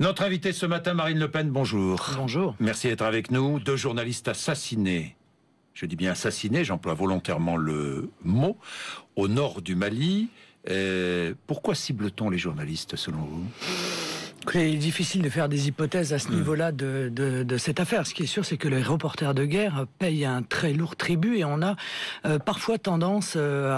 Notre invité ce matin, Marine Le Pen, bonjour. Bonjour. Merci d'être avec nous. Deux journalistes assassinés, je dis bien assassinés, j'emploie volontairement le mot, au nord du Mali. Euh, pourquoi cible-t-on les journalistes selon vous il est difficile de faire des hypothèses à ce hmm. niveau-là de, cette affaire. Ce qui est sûr, c'est que les reporters de guerre payent un très lourd tribut et on a euh, parfois tendance euh,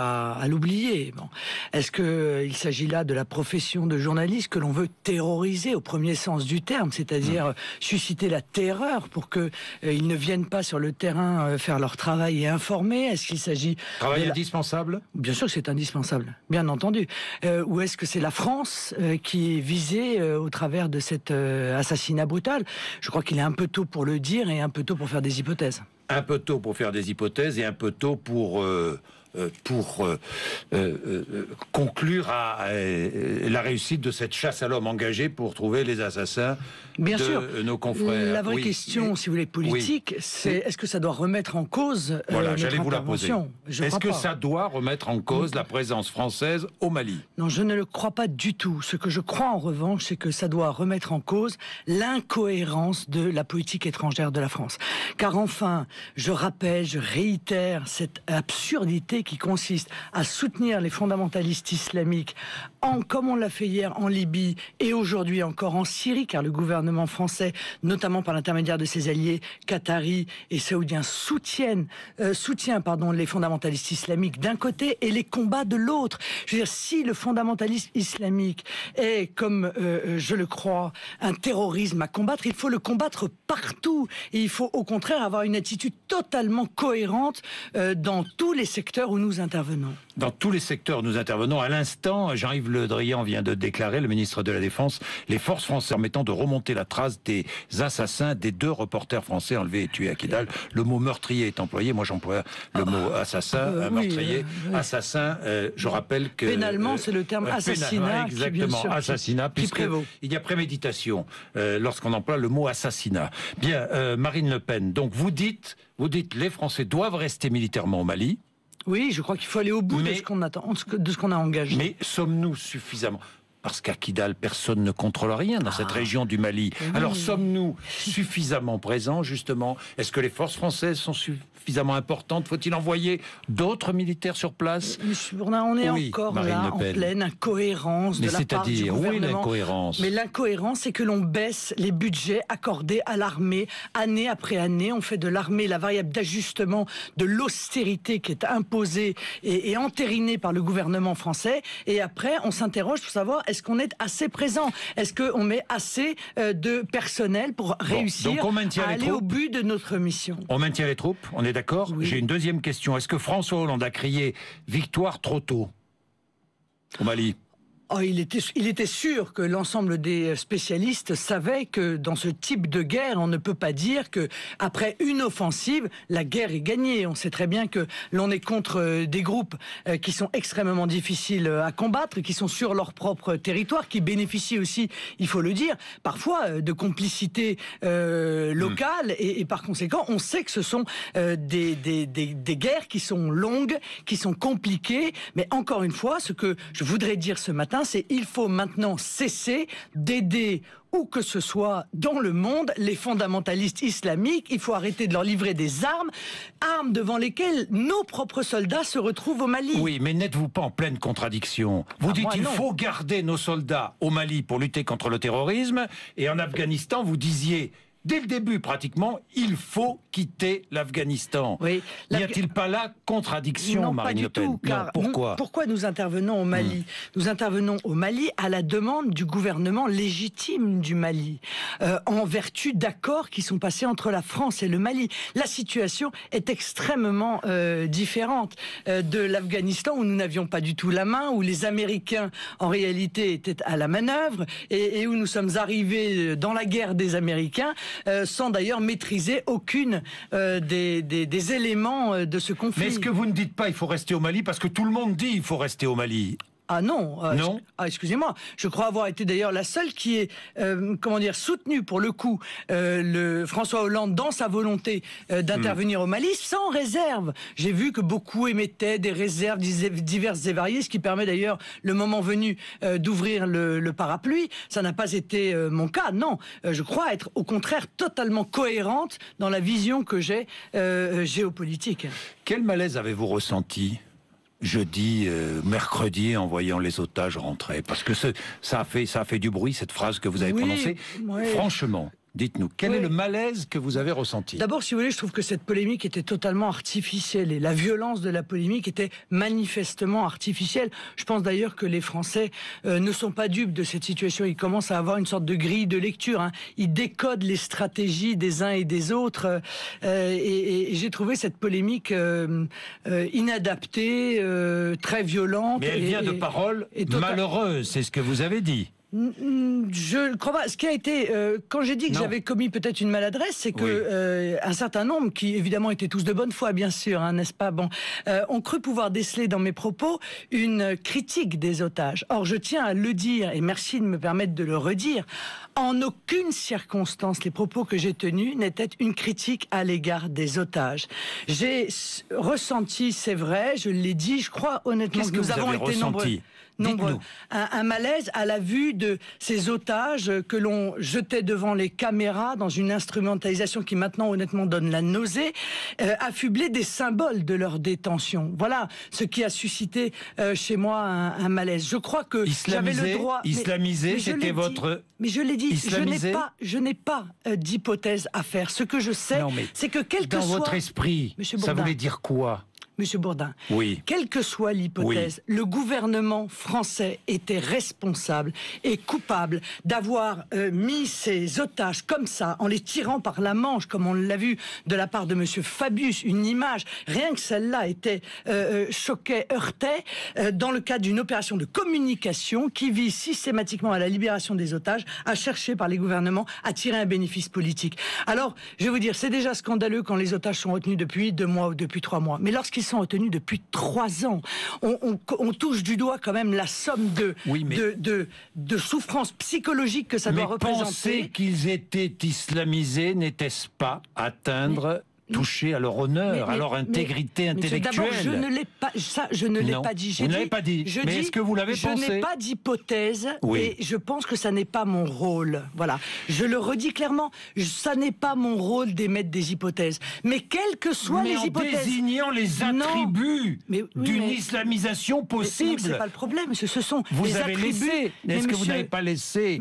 à, l'oublier. Bon. Est-ce qu'il euh, s'agit là de la profession de journaliste que l'on veut terroriser au premier sens du terme, c'est-à-dire hmm. susciter la terreur pour qu'ils ne viennent pas sur le terrain faire leur travail et informer Est-ce qu'il s'agit travail indispensable Bien sûr que c'est indispensable, bien entendu. ou est-ce que c'est la France qui est visée au travers de cet euh, assassinat brutal. Je crois qu'il est un peu tôt pour le dire et un peu tôt pour faire des hypothèses. Un peu tôt pour faire des hypothèses et un peu tôt pour... Euh, euh, pour euh, euh, conclure à, la réussite de cette chasse à l'homme engagée pour trouver les assassins Bien de sûr. nos confrères. La vraie question, si vous voulez, politique, c'est est-ce que ça doit remettre en cause Voilà, j'allais vous la poser. Est-ce que ça doit remettre en cause mm. la présence française au Mali Non, je ne le crois pas du tout. Ce que je crois en revanche, c'est que ça doit remettre en cause l'incohérence de la politique étrangère de la France. Car enfin, je rappelle, je réitère cette absurdité qui consiste à soutenir les fondamentalistes islamiques comme on l'a fait hier en Libye et aujourd'hui encore en Syrie, car le gouvernement français, notamment par l'intermédiaire de ses alliés qataris et saoudiens, soutiennent, euh, soutient pardon, les fondamentalistes islamiques d'un côté et les combats de l'autre. Je veux dire, si le fondamentalisme islamique est, comme euh, euh, je le crois, un terrorisme à combattre, il faut le combattre partout. Et il faut au contraire avoir une attitude totalement cohérente euh, dans tous les secteurs où nous intervenons. Dans tous les secteurs où nous intervenons. À l'instant, j'arrive le Drian vient de déclarer, le ministre de la Défense, les forces françaises permettant de remonter la trace des assassins des deux reporters français enlevés et tués à Kidal. Le mot meurtrier est employé. Moi, j'emploie le mot ah. assassin, euh, meurtrier. Euh, assassin, euh, je rappelle que... Pénalement, c'est le terme assassinat. exactement, assassinat, il y a préméditation lorsqu'on emploie le mot assassinat. Bien, Marine Le Pen, donc vous dites, vous dites les Français doivent rester militairement au Mali. Oui, je crois qu'il faut aller au bout de ce qu'on attend, de ce qu'on a engagé. Mais sommes-nous suffisamment parce qu'à Kidal, personne ne contrôle rien dans cette ah. région du Mali. Alors sommes-nous suffisamment présents, justement Est-ce que les forces françaises sont suffisamment importantes Faut-il envoyer d'autres militaires sur place Monsieur on est encore là, en pleine incohérence Mais de la part à dire, du gouvernement. Oui, l'incohérence. Mais l'incohérence, c'est que l'on baisse les budgets accordés à l'armée année après année. On fait de l'armée la variable d'ajustement de l'austérité qui est imposée et, et entérinée par le gouvernement français. Et après, on s'interroge pour savoir est-ce qu'on est assez présent Est-ce qu'on met assez euh, de personnel pour réussir donc on à aller au but de notre mission On maintient les troupes, on est d'accord J'ai une deuxième question. Est-ce que François Hollande a crié victoire trop tôt au Mali Oh, il, était, sûr que l'ensemble des euh, spécialistes savaient que dans ce type de guerre, on ne peut pas dire que après une offensive, la guerre est gagnée. On sait très bien que l'on est contre euh, des groupes euh, qui sont extrêmement difficiles à combattre, qui sont sur leur propre territoire, qui bénéficient aussi, il faut le dire, parfois de complicité hmm. locale, et, par conséquent, on sait que ce sont des guerres qui sont longues, qui sont compliquées. Mais encore une fois, ce que je voudrais dire ce matin, c'est il faut maintenant cesser d'aider où que ce soit dans le monde les fondamentalistes islamiques. Il faut arrêter de leur livrer des armes, armes devant lesquelles nos propres soldats se retrouvent au Mali. Oui, mais n'êtes-vous pas en pleine contradiction Vous ah, dites qu'il faut garder nos soldats au Mali pour lutter contre le terrorisme, et en Afghanistan, vous disiez dès le début pratiquement, il faut quitter l'Afghanistan. Oui, N'y a-t-il pas là contradiction, Pourquoi nous, Pourquoi nous intervenons au Mali hmm. Nous intervenons au Mali à la demande du gouvernement légitime du Mali, euh, en vertu d'accords qui sont passés entre la France et le Mali. La situation est extrêmement euh, différente euh, de l'Afghanistan où nous n'avions pas du tout la main, où les Américains en réalité étaient à la manœuvre et où nous sommes arrivés dans la guerre des Américains euh, sans d'ailleurs maîtriser aucune euh, des, éléments euh, de ce conflit. Mais est-ce que vous ne dites pas il faut rester au Mali parce que tout le monde dit il faut rester au Mali ah non. Euh, ah, excusez-moi. Je crois avoir été d'ailleurs la seule qui ait, euh, comment dire, soutenu pour le coup euh, le François Hollande dans sa volonté d'intervenir hmm. au Mali sans réserve. J'ai vu que beaucoup émettaient des réserves diverses et variées, ce qui permet d'ailleurs, le moment venu, d'ouvrir le, parapluie. Ça n'a pas été mon cas. Non. je crois être au contraire totalement cohérente dans la vision que j'ai géopolitique. Quel malaise avez-vous ressenti jeudi, euh, mercredi, en voyant les otages rentrer Parce que ce, ça, a fait, ça fait du bruit, cette phrase que vous avez prononcée. Franchement, Dites-nous, quel est le malaise que vous avez ressenti D'abord, si vous voulez, je trouve que cette polémique était totalement artificielle et la violence de la polémique était manifestement artificielle. Je pense d'ailleurs que les Français euh, ne sont pas dupes de cette situation. Ils commencent à avoir une sorte de grille de lecture. Hein. Ils décodent les stratégies des uns et des autres. Euh, euh, et, j'ai trouvé cette polémique inadaptée, très violente. Mais elle vient de paroles tota- malheureuses, c'est ce que vous avez dit je crois pas. Ce qui a été, euh, quand j'ai dit que j'avais commis peut-être une maladresse, c'est que euh, un certain nombre, qui évidemment étaient tous de bonne foi, bien sûr, hein, n'est-ce pas, bon, euh, ont cru pouvoir déceler dans mes propos une critique des otages. Or, je tiens à le dire, et merci de me permettre de le redire, en aucune circonstance, les propos que j'ai tenus n'étaient une critique à l'égard des otages. J'ai ressenti, c'est vrai, je l'ai dit, je crois honnêtement que, nous avons été nombreux. Un, malaise à la vue de ces otages que l'on jetait devant les caméras dans une instrumentalisation qui maintenant honnêtement donne la nausée, euh, affubler des symboles de leur détention. Voilà ce qui a suscité euh, chez moi un, malaise. Je crois que j'avais le droit. Islamisé, c'était votre. mais je l'ai dit, je n'ai pas, je n'ai pas euh, d'hypothèse à faire. Ce que je sais, c'est que quelque que soit. Dans votre esprit, ça voulait dire quoi Monsieur Bourdin. Oui. Quelle que soit l'hypothèse, le gouvernement français était responsable et coupable d'avoir euh, mis ses otages comme ça, en les tirant par la manche, comme on l'a vu de la part de Monsieur Fabius, une image. Rien que celle-là était euh, euh, choquée, heurtait dans le cadre d'une opération de communication qui vise systématiquement à la libération des otages, à chercher par les gouvernements à tirer un bénéfice politique. Alors, je vais vous dire, c'est déjà scandaleux quand les otages sont retenus depuis deux mois ou depuis trois mois, mais lorsqu'ils sont retenus depuis trois ans. On, touche du doigt quand même la somme de, de, de, souffrances psychologiques que ça doit représenter. Penser qu'ils étaient islamisés n'était-ce pas atteindre toucher à leur honneur, à leur intégrité intellectuelle. je ne l'ai pas, ça, je ne l'ai pas dit. Je ne pas dit. Je que vous l'avez pensé Je n'ai pas d'hypothèse oui. et je pense que ça n'est pas mon rôle. Voilà, je le redis clairement, ça n'est pas mon rôle d'émettre des hypothèses. Mais quelles que soient les en désignant les attributs d'une islamisation possible. c'est pas le problème. Ce, sont vous avez attributs. Laissé, est-ce que vous n'avez pas laissé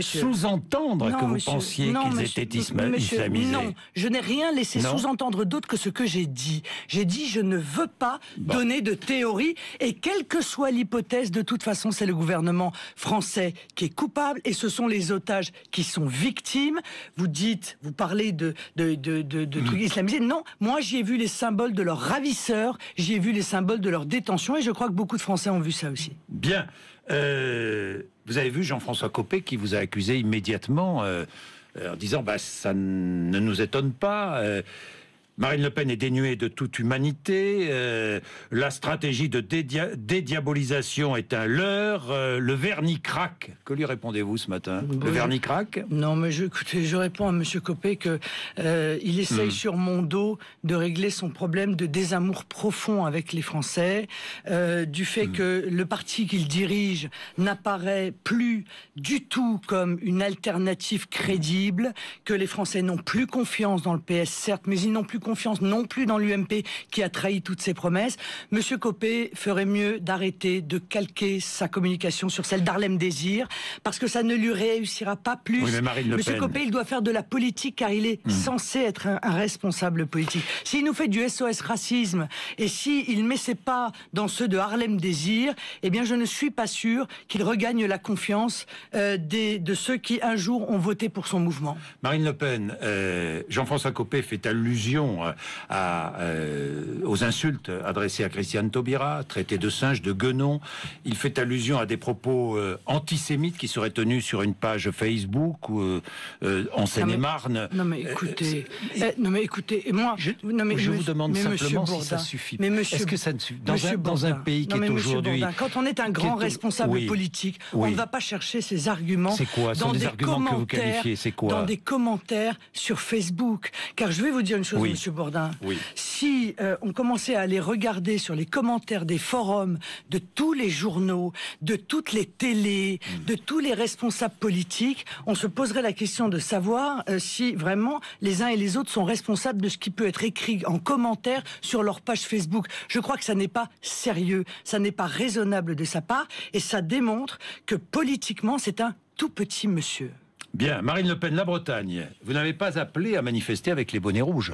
sous-entendre que vous pensiez qu'ils étaient islamisés Non, je n'ai rien laissé sous entendre entendre d'autre que ce que j'ai dit. J'ai dit je ne veux pas bah. donner de théorie et quelle que soit l'hypothèse, de toute façon c'est le gouvernement français qui est coupable et ce sont les otages qui sont victimes. Vous dites, vous parlez de, de, de, de, hmm. trucs islamisés. Non, moi j'ai vu les symboles de leurs ravisseurs, j'ai vu les symboles de leur détention et je crois que beaucoup de Français ont vu ça aussi. Bien. Euh, vous avez vu Jean-François Copé qui vous a accusé immédiatement. Euh euh, en disant bah, ça ne nous étonne pas. Euh, Marine Le Pen est dénuée de toute humanité, euh, la stratégie de dédiabolisation est un leurre, euh, le vernis craque. Que lui répondez-vous ce matin Le vernis craque Non, mais je, écoutez, je réponds à Monsieur Copé que euh, il essaye hmm. sur mon dos de régler son problème de désamour profond avec les Français, du fait hmm. que le parti qu'il dirige n'apparaît plus du tout comme une alternative crédible, que les Français n'ont plus confiance dans le PS, certes, mais ils n'ont plus confiance non plus dans l'UMP qui a trahi toutes ses promesses. Monsieur Copé ferait mieux d'arrêter de calquer sa communication sur celle d'Arlem Désir parce que ça ne lui réussira pas plus. Oui, Monsieur Copé, il doit faire de la politique car il est mmh. censé être un, responsable politique. S'il nous fait du SOS racisme et s'il si met ses pas dans ceux de Harlem Désir, eh bien je ne suis pas sûr qu'il regagne la confiance euh, des, de ceux qui un jour ont voté pour son mouvement. Marine Le Pen, euh, Jean-François Copé fait allusion euh, à, euh, aux insultes adressées à Christiane Taubira, traité de singe, de guenon. Il fait allusion à des propos euh, antisémites qui seraient tenus sur une page Facebook ou en Seine-et-Marne. Non, mais écoutez, non mais écoutez, moi, je, je vous demande simplement si ça suffit. Mais Est-ce que ça ne suffit dans, un, pays qui est aujourd'hui Quand on est un grand responsable politique, on ne va pas chercher ces arguments. C'est quoi Dans des arguments que vous qualifiez C'est quoi Dans des commentaires sur Facebook. Car je vais vous dire une chose, Monsieur Bourdin, oui. si euh, on commençait à aller regarder sur les commentaires des forums de tous les journaux, de toutes les télés, hmm. de tous les responsables politiques, on se poserait la question de savoir euh, si vraiment les uns et les autres sont responsables de ce qui peut être écrit en commentaire sur leur page Facebook. Je crois que ça n'est pas sérieux, ça n'est pas raisonnable de sa part, et ça démontre que politiquement, c'est un tout petit monsieur. Bien, Marine Le Pen, la Bretagne, vous n'avez pas appelé à manifester avec les bonnets rouges.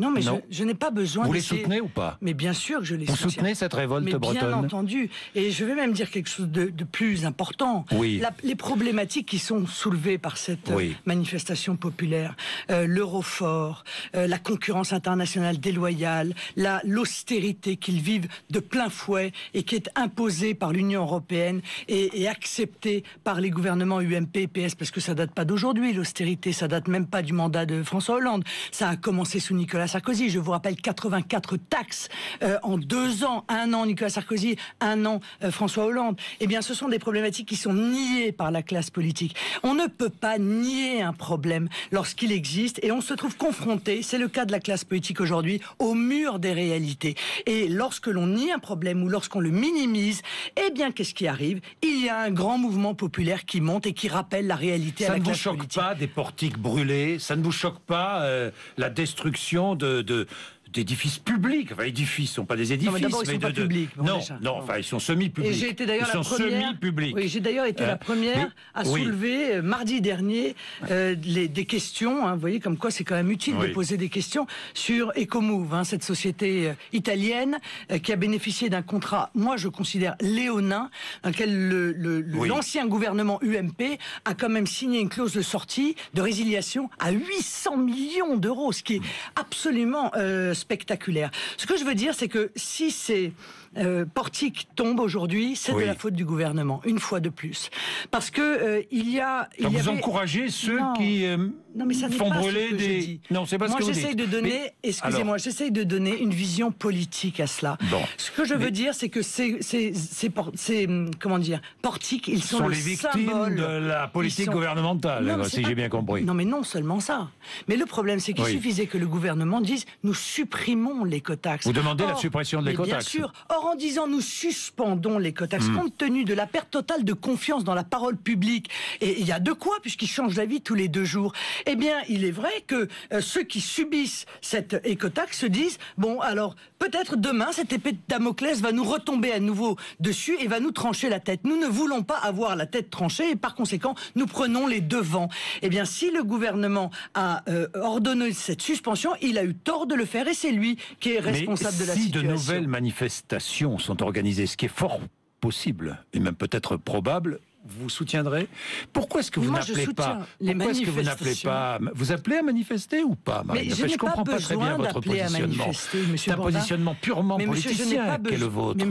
Non, mais je, n'ai pas besoin. Vous les soutenez ou pas Mais bien sûr que je les soutiens. Vous soutenez cette révolte mais bretonne Bien entendu. Et je vais même dire quelque chose de, plus important. Oui. les problématiques qui sont soulevées par cette euh, manifestation populaire, euh, l'eurofort, euh, la concurrence internationale déloyale, la l'austérité qu'ils vivent de plein fouet et qui est imposée par l'Union européenne et, acceptée par les gouvernements UMP et PS parce que ça date pas d'aujourd'hui l'austérité, ça date même pas du mandat de François Hollande. Ça a commencé sous Nicolas Sarkozy. Je vous rappelle 84 taxes euh, en deux ans, un an Nicolas Sarkozy, un an euh, François Hollande. Eh bien, ce sont des problématiques qui sont niées par la classe politique. On ne peut pas nier un problème lorsqu'il existe et on se trouve confronté, c'est le cas de la classe politique aujourd'hui, au mur des réalités. Et lorsque l'on nie un problème ou lorsqu'on le minimise, eh bien, qu'est-ce qui arrive Il y a un grand mouvement populaire qui monte et qui rappelle la réalité ça à la classe politique. Ça ne vous choque pas des portiques brûlés Ça ne vous choque pas la destruction de, de, d'édifices publics. Enfin, édifices sont pas des édifices, non, mais, ils sont Publics, non, enfin, ils sont semi-publics. J'ai d'ailleurs Oui, j'ai d'ailleurs été euh, la première à soulever euh, mardi dernier euh, des questions. Hein, vous voyez, comme quoi c'est quand même utile de poser des questions sur Ecomove, hein, cette société italienne qui a bénéficié d'un contrat. Moi, je considère léonin, dans lequel l'ancien gouvernement UMP a quand même signé une clause de sortie, de résiliation à 800 millions d'euros, ce qui est mm. absolument spectaculaire. Ce que je veux dire, c'est que si ces euh, portiques tombent aujourd'hui, c'est de la faute du gouvernement, une fois de plus. Parce que euh, il y a... Il ceux qui... Euh, non, mais ça n'est pas brûler des... Non, c'est pas ce que j'essaye de donner, excusez-moi, j'essaye de donner une vision politique à cela. Ce que je veux dire, c'est que ces, ces, hum, comment dire, portiques, ils sont, les victimes de la politique gouvernementale, si j'ai bien compris. Non, mais non seulement ça. Mais le problème, c'est qu'il suffisait que le gouvernement dise nous supprimons les cotaxes ». Vous demandez la suppression des cotaxes. Bien sûr. Or, en disant nous suspendons les cotaxes hmm. », compte tenu de la perte totale de confiance dans la parole publique, et il y a de quoi, puisqu'ils changent d'avis tous les deux jours eh bien, il est vrai que euh, ceux qui subissent cette écotaxe se disent bon, alors peut-être demain cette épée de Damoclès va nous retomber à nouveau dessus et va nous trancher la tête. Nous ne voulons pas avoir la tête tranchée et par conséquent, nous prenons les devants. Eh bien, si le gouvernement a euh, ordonné cette suspension, il a eu tort de le faire et c'est lui qui est responsable de la situation. Si de nouvelles manifestations sont organisées, ce qui est fort possible et même peut-être probable, vous soutiendrez. Pourquoi est-ce que vous n'appelez pas Pourquoi est-ce que vous n'appelez pas Vous appelez à manifester ou pas Mais je, ne comprends pas, très bien votre positionnement. C'est un positionnement purement mais politicien est le vôtre.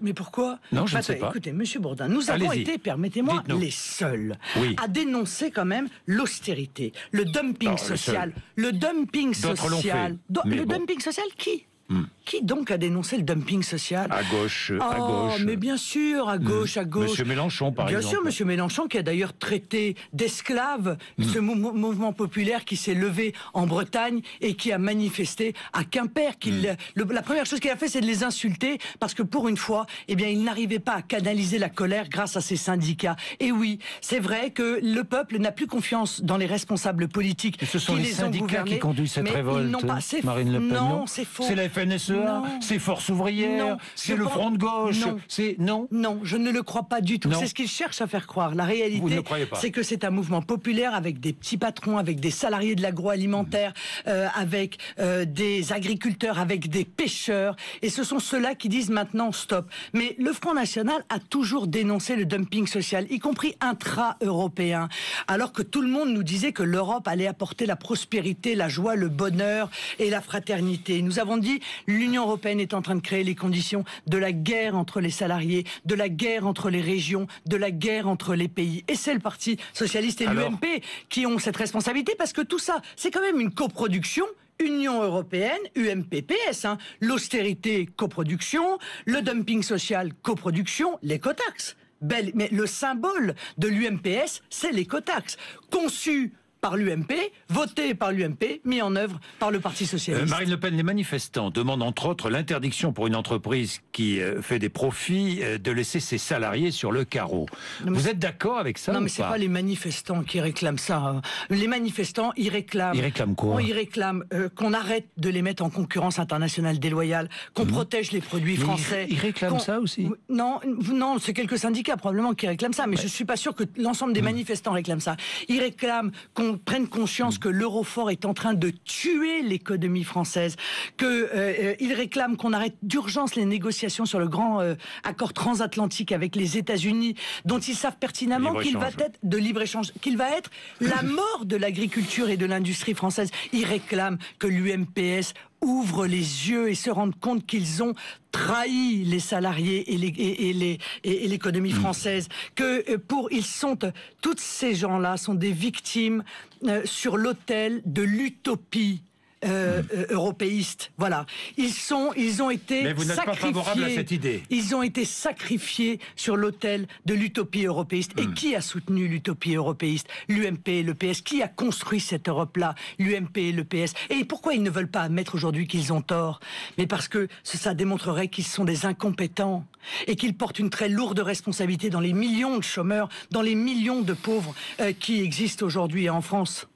Mais, pourquoi Non, je ne bah, sais bah, pas. Écoutez, Monsieur Bourdin, nous avons été, permettez-moi, les seuls à dénoncer quand même l'austérité, le dumping social, le dumping social, le dumping social qui hmm. Qui donc a dénoncé le dumping social À gauche, à oh, gauche. Mais bien sûr, à gauche, à gauche. Monsieur Mélenchon, par bien exemple. Bien sûr, Monsieur Mélenchon, qui a d'ailleurs traité d'esclave mm. ce mouvement populaire qui s'est levé en Bretagne et qui a manifesté à Quimper. Qu'il, mm. la première chose qu'il a fait, c'est de les insulter parce que pour une fois, eh bien, il n'arrivait pas à canaliser la colère grâce à ses syndicats. Et oui, c'est vrai que le peuple n'a plus confiance dans les responsables politiques. ce sont les, syndicats qui conduisent cette révolte. Marine Le Pen. Non, non c'est faux. C'est la FNSE c'est Force ouvrière, c'est le Front de gauche, c'est non. Non, je ne le crois pas du tout. C'est ce qu'ils cherchent à faire croire. La réalité, c'est que c'est un mouvement populaire avec des petits patrons, avec des salariés de l'agroalimentaire, mmh. euh, avec euh, des agriculteurs, avec des pêcheurs, et ce sont ceux-là qui disent maintenant stop. Mais le Front National a toujours dénoncé le dumping social, y compris intra-européen, alors que tout le monde nous disait que l'Europe allait apporter la prospérité, la joie, le bonheur et la fraternité. Nous avons dit l'Union européenne est en train de créer les conditions de la guerre entre les salariés, de la guerre entre les régions, de la guerre entre les pays. Et c'est le Parti socialiste et l'UMP qui ont cette responsabilité parce que tout ça, c'est quand même une coproduction Union européenne, UMPPS, hein. l'austérité coproduction, le dumping social coproduction, l'écotaxe. Belle, mais le symbole de l'UMPS, c'est l'écotaxe, conçu par l'UMP, voté par l'UMP, mis en œuvre par le Parti euh, Socialiste. Marine Le Pen, les manifestants demandent entre autres l'interdiction pour une entreprise qui euh, fait des profits euh, de laisser ses salariés sur le carreau. Vous êtes d'accord avec ça Non, mais c'est pas, les manifestants qui réclament ça. Hein. Les manifestants, ils réclament. Ils réclament quoi Ils réclament qu'on arrête de les mettre en concurrence internationale déloyale, qu'on mmh. protège les produits français. Ils réclament ça aussi Non, non, c'est quelques syndicats probablement qui réclament ça, mais je je suis pas sûr que l'ensemble des mmh. manifestants réclament ça. Ils réclament qu'on prennent conscience mm. que l'Eurofort est en train de tuer l'économie française, qu'ils euh, euh, réclament réclame qu'on arrête d'urgence les négociations sur le grand euh, accord transatlantique avec les États-Unis, dont ils savent pertinemment qu'il va être de libre-échange, qu'il va être la mort de l'agriculture et de l'industrie française. Ils réclament que l'UMPS ouvrent les yeux et se rendent compte qu'ils ont trahi les salariés et les, et, l'économie hmm. française que euh, pour ils sont euh, toutes ces gens-là sont des victimes euh, sur l'autel de l'utopie euh, euh, européistes. Voilà. Ils sont, ils ont été Mais cette idée. Ils ont été sacrifiés sur l'autel de l'utopie européiste. Et hmm. qui a soutenu l'utopie européiste L'UMP et le PS. Qui a construit cette Europe-là L'UMP et le PS. Et pourquoi ils ne veulent pas admettre aujourd'hui qu'ils ont tort Mais parce que ça démontrerait qu'ils sont des incompétents et qu'ils portent une très lourde responsabilité dans les millions de chômeurs, dans les millions de pauvres euh, qui existent aujourd'hui en France.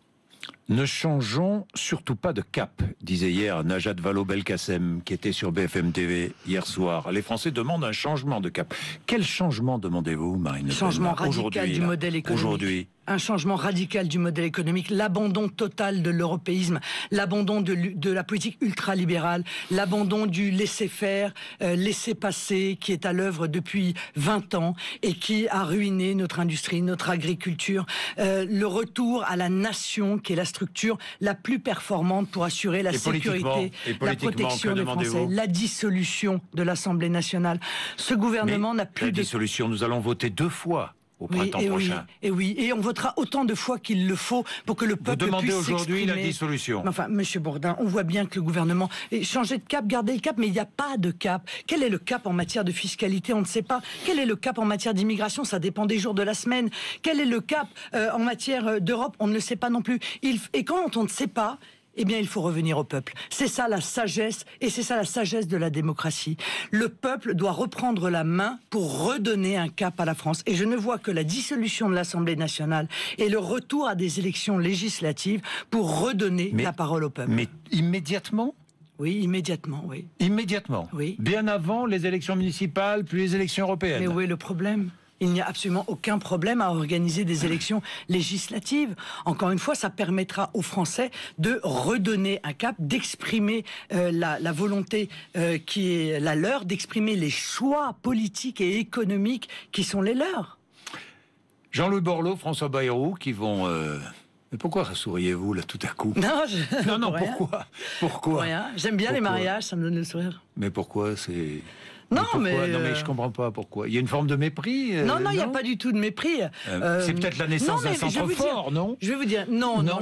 Ne changeons surtout pas de cap, disait hier Najat Vallaud-Belkacem, qui était sur BFM TV hier soir. Les Français demandent un changement de cap. Quel changement demandez-vous, Marine Le Pen Changement radical du modèle économique. Aujourd'hui un changement radical du modèle économique, l'abandon total de l'européisme, l'abandon de, la politique ultralibérale, l'abandon du laisser-faire, euh, laisser-passer qui est à l'œuvre depuis 20 ans et qui a ruiné notre industrie, notre agriculture, euh, le retour à la nation qui est la structure structure la plus performante pour assurer la et sécurité, la protection des Français, la dissolution de l'Assemblée nationale. Ce gouvernement n'a plus la de... dissolution, nous allons voter deux fois au printemps et prochain. et oui, et on votera autant de fois qu'il le faut pour que le peuple Vous demandez aujourd'hui la dissolution. Enfin, Monsieur Bourdin, on voit bien que le gouvernement est changé de cap, garder le cap, mais il n'y a pas de cap. Quel est le cap en matière de fiscalité On ne sait pas. Quel est le cap en matière d'immigration Ça dépend des jours de la semaine. Quel est le cap euh, en matière euh, d'Europe On ne le sait pas non plus. Et quand on ne sait pas, eh bien, il faut revenir au peuple. C'est ça la sagesse, et c'est ça la sagesse de la démocratie. Le peuple doit reprendre la main pour redonner un cap à la France. Et je ne vois que la dissolution de l'Assemblée nationale et le retour à des élections législatives pour redonner la parole au peuple. Mais immédiatement oui, immédiatement, oui. Immédiatement Oui. Bien avant les élections municipales, puis les élections européennes. Mais où est le problème il n'y a absolument aucun problème à organiser des élections législatives. Encore une fois, ça permettra aux Français de redonner un cap, d'exprimer euh, la, volonté euh, qui est la leur, d'exprimer les choix politiques et économiques qui sont les leurs. Jean-Louis Borloo, François Bayrou, qui vont... Euh, Mais pourquoi souriez-vous là tout à coup Non, non, pourquoi Pourquoi J'aime bien les mariages, ça me donne le sourire. Mais pourquoi c'est non mais, je ne euh, je comprends pas pourquoi. Il y a une forme de mépris. Euh, non non, il n'y a pas du tout de mépris. Euh, c'est peut-être la naissance d'un centre fort, non Je vais vous dire non non.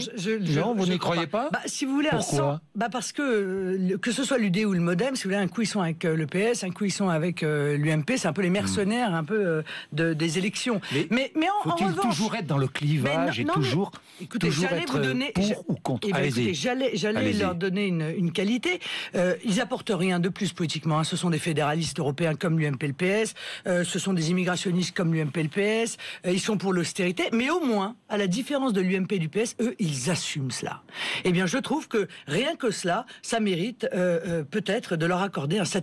vous n'y croyez pas, bah, Si vous voulez bah parce que que ce soit l'UD ou le MoDem, si vous voulez, un coup ils sont avec le PS, un coup ils sont avec l'UMP, c'est un peu les hmm. mercenaires, un peu des élections. Mais mais, faut toujours être dans le clivage et toujours écoutez, toujours être ou contre eh J'allais j'allais leur donner une, qualité. ils apportent rien de plus politiquement. Hein. Ce sont des fédéralistes européens comme le PS, euh, ce sont des immigrationnistes comme l'UMP le PS, euh, ils sont pour l'austérité, mais au moins, à la différence de l'UMP du PS, eux, ils assument cela. Eh bien, je trouve que rien que cela, ça mérite euh, peut-être de leur accorder un site.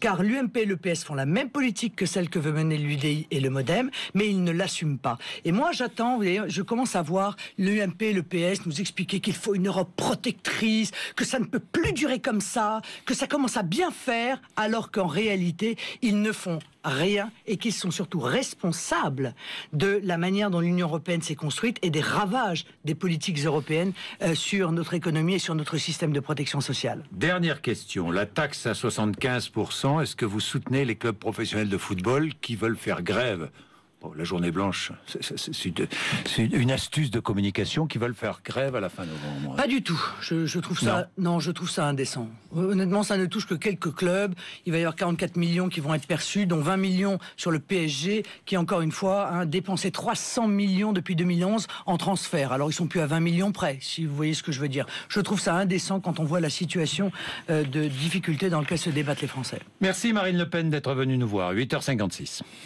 Car l'UMP et le PS font la même politique que celle que veut mener l'UDI et le MoDem, mais ils ne l'assument pas. Et moi, j'attends, je commence à voir l'UMP et le PS nous expliquer qu'il faut une Europe protectrice, que ça ne peut plus durer comme ça, que ça commence à bien faire, alors qu'en réalité, ils ne font rien et qu'ils sont surtout responsables de la manière dont l'Union européenne s'est construite et des ravages des politiques européennes euh, sur notre économie et sur notre système de protection sociale. Dernière question, la taxe à 75%, est-ce que vous soutenez les clubs professionnels de football qui veulent faire grève la journée blanche, c'est une astuce de communication qui veulent faire grève à la fin novembre. Pas du tout. Je, trouve ça, non. je trouve ça indécent. Honnêtement, ça ne touche que quelques clubs. Il va y avoir 44 millions qui vont être perçus, dont 20 millions sur le PSG, qui encore une fois a dépensé 300 millions depuis 2011 en transfert. Alors ils sont plus à 20 millions près, si vous voyez ce que je veux dire. Je trouve ça indécent quand on voit la situation euh, de difficulté dans laquelle se débattent les Français. Merci Marine Le Pen d'être venue nous voir. 8h56.